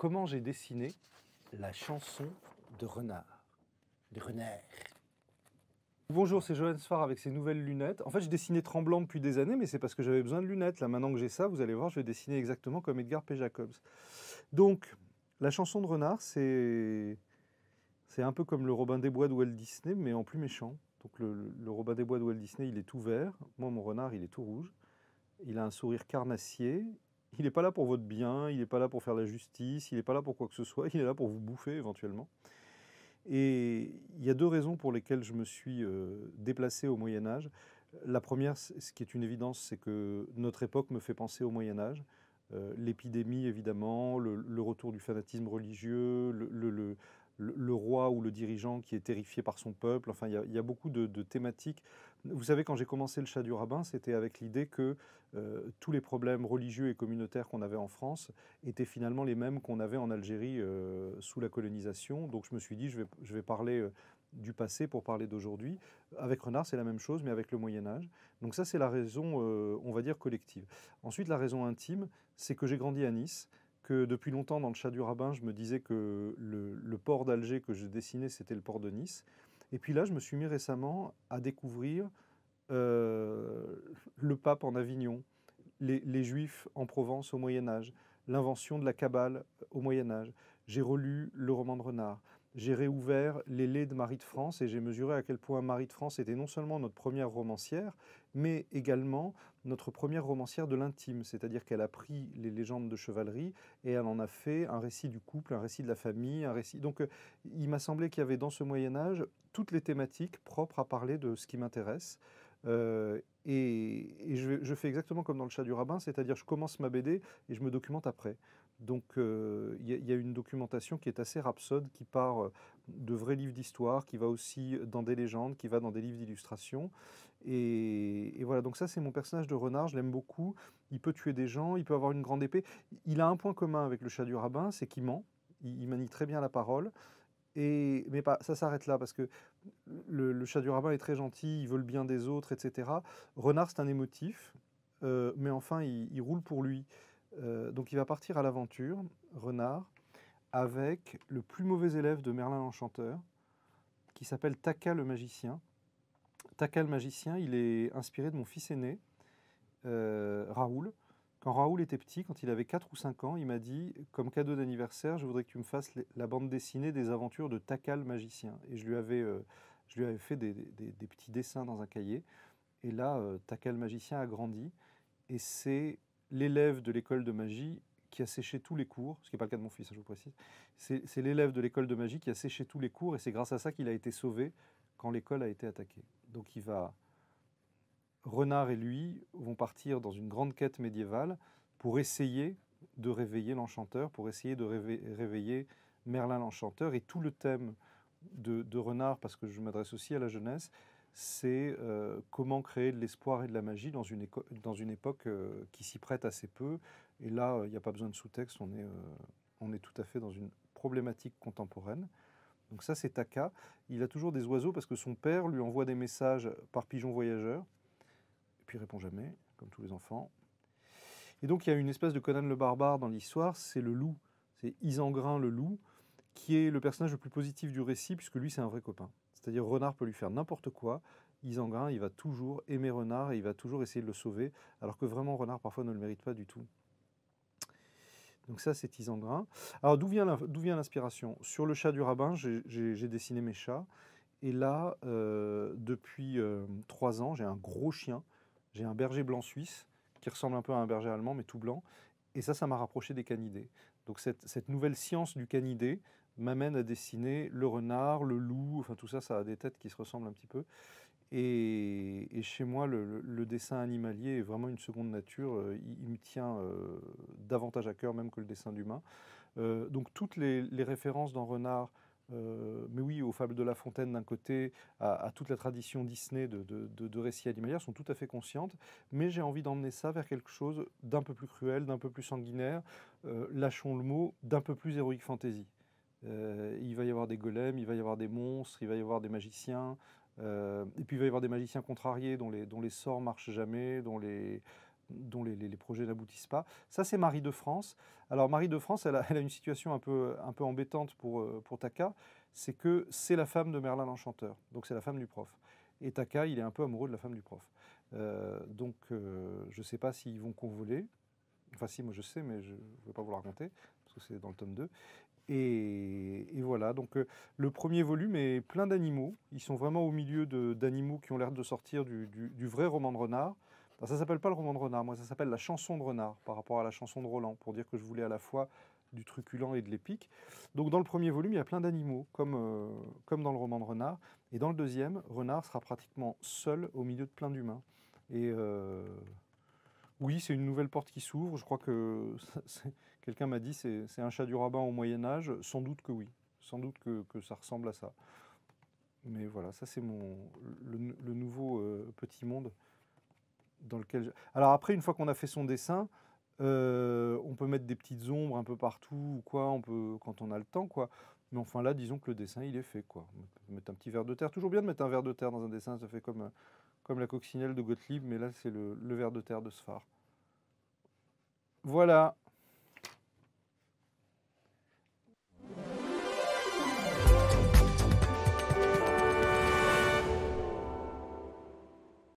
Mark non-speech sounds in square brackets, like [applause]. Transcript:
comment j'ai dessiné la chanson de Renard. De Renard. Bonjour, c'est Johan soir avec ses nouvelles lunettes. En fait, j'ai dessiné tremblant depuis des années, mais c'est parce que j'avais besoin de lunettes. Là, maintenant que j'ai ça, vous allez voir, je vais dessiner exactement comme Edgar P. Jacobs. Donc, la chanson de Renard, c'est c'est un peu comme le Robin des Bois de Walt Disney, mais en plus méchant. Donc, le, le Robin des Bois de Walt Disney, il est tout vert. Moi, mon renard, il est tout rouge. Il a un sourire carnassier. Il n'est pas là pour votre bien, il n'est pas là pour faire la justice, il n'est pas là pour quoi que ce soit, il est là pour vous bouffer éventuellement. Et il y a deux raisons pour lesquelles je me suis euh, déplacé au Moyen Âge. La première, ce qui est une évidence, c'est que notre époque me fait penser au Moyen Âge. Euh, l'épidémie, évidemment, le, retour du fanatisme religieux, le, le, roi ou le dirigeant qui est terrifié par son peuple. Enfin, il y a, beaucoup de, thématiques. Vous savez, quand j'ai commencé le chat du rabbin, c'était avec l'idée que euh, tous les problèmes religieux et communautaires qu'on avait en France étaient finalement les mêmes qu'on avait en Algérie euh, sous la colonisation. Donc je me suis dit, je vais, parler euh, du passé pour parler d'aujourd'hui. Avec Renard, c'est la même chose, mais avec le Moyen Âge. Donc ça, c'est la raison, on va dire, collective. Ensuite, la raison intime, c'est que j'ai grandi à Nice depuis longtemps, dans le chat du rabbin, je me disais que le, port d'Alger que je dessinais, c'était le port de Nice. Et puis là, je me suis mis récemment à découvrir euh, le pape en Avignon, les, les, Juifs en Provence au Moyen Âge, l'invention de la cabale au Moyen Âge. J'ai relu le roman de Renard j'ai réouvert Les laits de Marie de France et j'ai mesuré à quel point Marie de France était non seulement notre première romancière, mais également notre première romancière de l'intime, c'est-à-dire qu'elle a pris les légendes de chevalerie et elle en a fait un récit du couple, un récit de la famille, un récit... Donc il m'a semblé qu'il y avait dans ce Moyen Âge toutes les thématiques propres à parler de ce qui m'intéresse. Euh, et, je, je, fais exactement comme dans le chat du rabbin, c'est-à-dire je commence ma BD et je me documente après. Donc euh, il y, a une documentation qui est assez rhapsode, qui part euh, de vrais livres d'histoire, qui va aussi dans des légendes, qui va dans des livres d'illustration. Et, voilà, donc ça c'est mon personnage de renard, je l'aime beaucoup. Il peut tuer des gens, il peut avoir une grande épée. Il a un point commun avec le chat du rabbin, c'est qu'il ment, il, manie très bien la parole. Et, mais ça s'arrête là parce que le, chat du rabbin est très gentil, il veut le bien des autres, etc. Renard c'est un émotif, euh, mais enfin il roule pour lui. Euh, donc il va partir à l'aventure, Renard, avec le plus mauvais élève de Merlin l'Enchanteur, qui s'appelle Taka le magicien. Taka le magicien, il est inspiré de mon fils aîné, euh, Raoul. Quand Raoul était petit, quand il avait 4 ou 5 ans, il m'a dit Comme cadeau d'anniversaire, je voudrais que tu me fasses la bande dessinée des aventures de Taka le magicien. Et je lui avais, euh, je lui avais fait des, des, petits dessins dans un cahier. Et là, Taka le magicien a grandi. Et c'est l'élève de l'école de magie qui a séché tous les cours, ce qui n'est pas le cas de mon fils, hein, je vous précise. C'est l'élève de l'école de magie qui a séché tous les cours et c'est grâce à ça qu'il a été sauvé quand l'école a été attaquée. Donc il va. Renard et lui vont partir dans une grande quête médiévale pour essayer de réveiller l'enchanteur, pour essayer de réveiller Merlin l'enchanteur. Et tout le thème de Renard, parce que je m'adresse aussi à la jeunesse, c'est euh, comment créer de l'espoir et de la magie dans une, époque euh, qui s'y prête assez peu. Et là, euh, il n'y a pas besoin de sous-texte, on, est, tout à fait dans une problématique contemporaine. Donc ça, c'est Taka. Il a toujours des oiseaux parce que son père lui envoie des messages par pigeon voyageur. Et puis il répond jamais, comme tous les enfants. Et donc il y a une espèce de Conan le barbare dans l'histoire, c'est le loup. C'est Isengrin le loup, qui est le personnage le plus positif du récit, puisque lui, c'est un vrai copain. C'est-à-dire Renard peut lui faire n'importe quoi. Isengrin, il va toujours aimer Renard et il va toujours essayer de le sauver, alors que vraiment Renard parfois ne le mérite pas du tout. Donc ça, c'est Isengrin. Alors d'où vient l'inspiration Sur le chat du rabbin, j'ai dessiné mes chats. Et là, euh, depuis euh, trois ans, j'ai un gros chien. J'ai un berger blanc suisse qui ressemble un peu à un berger allemand, mais tout blanc. Et ça, ça m'a rapproché des canidés. Donc cette, nouvelle science du canidé m'amène à dessiner le renard, le loup, enfin tout ça, ça a des têtes qui se ressemblent un petit peu. Et, chez moi, le, dessin animalier est vraiment une seconde nature. Euh, il, me tient euh, davantage à cœur même que le dessin d'humain. Euh, donc toutes les, références dans Renard, mais oui, aux fables de La Fontaine d'un côté, à, toute la tradition Disney de, récits animaliers, sont tout à fait conscientes, mais j'ai envie d'emmener ça vers quelque chose d'un peu plus cruel, d'un peu plus sanguinaire, lâchons le mot, d'un peu plus héroïque fantaisie. Euh, il va y avoir des golems, il va y avoir des monstres, il va y avoir des magiciens. Euh, et puis il va y avoir des magiciens contrariés dont les, dont les sorts marchent jamais, dont les, projets n'aboutissent pas. Ça, c'est Marie de France. Alors Marie de France, elle a, une situation un peu, un peu embêtante pour, euh, pour Taka, c'est que c'est la femme de Merlin l'Enchanteur, donc c'est la femme du prof. Et Taka, il est un peu amoureux de la femme du prof. donc je ne sais pas s'ils vont convoler, Enfin, si, moi je sais, mais je ne vais pas vous le raconter, parce que c'est dans le tome 2. Et, voilà, donc euh, le premier volume est plein d'animaux. Ils sont vraiment au milieu d'animaux qui ont l'air de sortir du, vrai roman de renard. ça s'appelle pas le roman de renard, moi ça s'appelle la chanson de renard par rapport à la chanson de Roland, pour dire que je voulais à la fois du truculent et de l'épique. Donc dans le premier volume, il y a plein d'animaux, comme, euh, comme dans le roman de renard. Et dans le deuxième, renard sera pratiquement seul au milieu de plein d'humains. Et. Euh, oui, c'est une nouvelle porte qui s'ouvre. Je crois que [laughs] quelqu'un m'a dit c'est, c'est un chat du rabbin au Moyen Âge. Sans doute que oui. Sans doute que, ça ressemble à ça. Mais voilà, ça c'est mon le, nouveau euh, petit monde dans lequel. Alors après, une fois qu'on a fait son dessin, euh, on peut mettre des petites ombres un peu partout ou quoi. On peut quand on a le temps quoi. Mais enfin là, disons que le dessin il est fait quoi. mettre un petit verre de terre. Toujours bien de mettre un verre de terre dans un dessin. Ça fait comme comme la coccinelle de Gottlieb, mais là c'est le, ver de terre de Sfar. Voilà,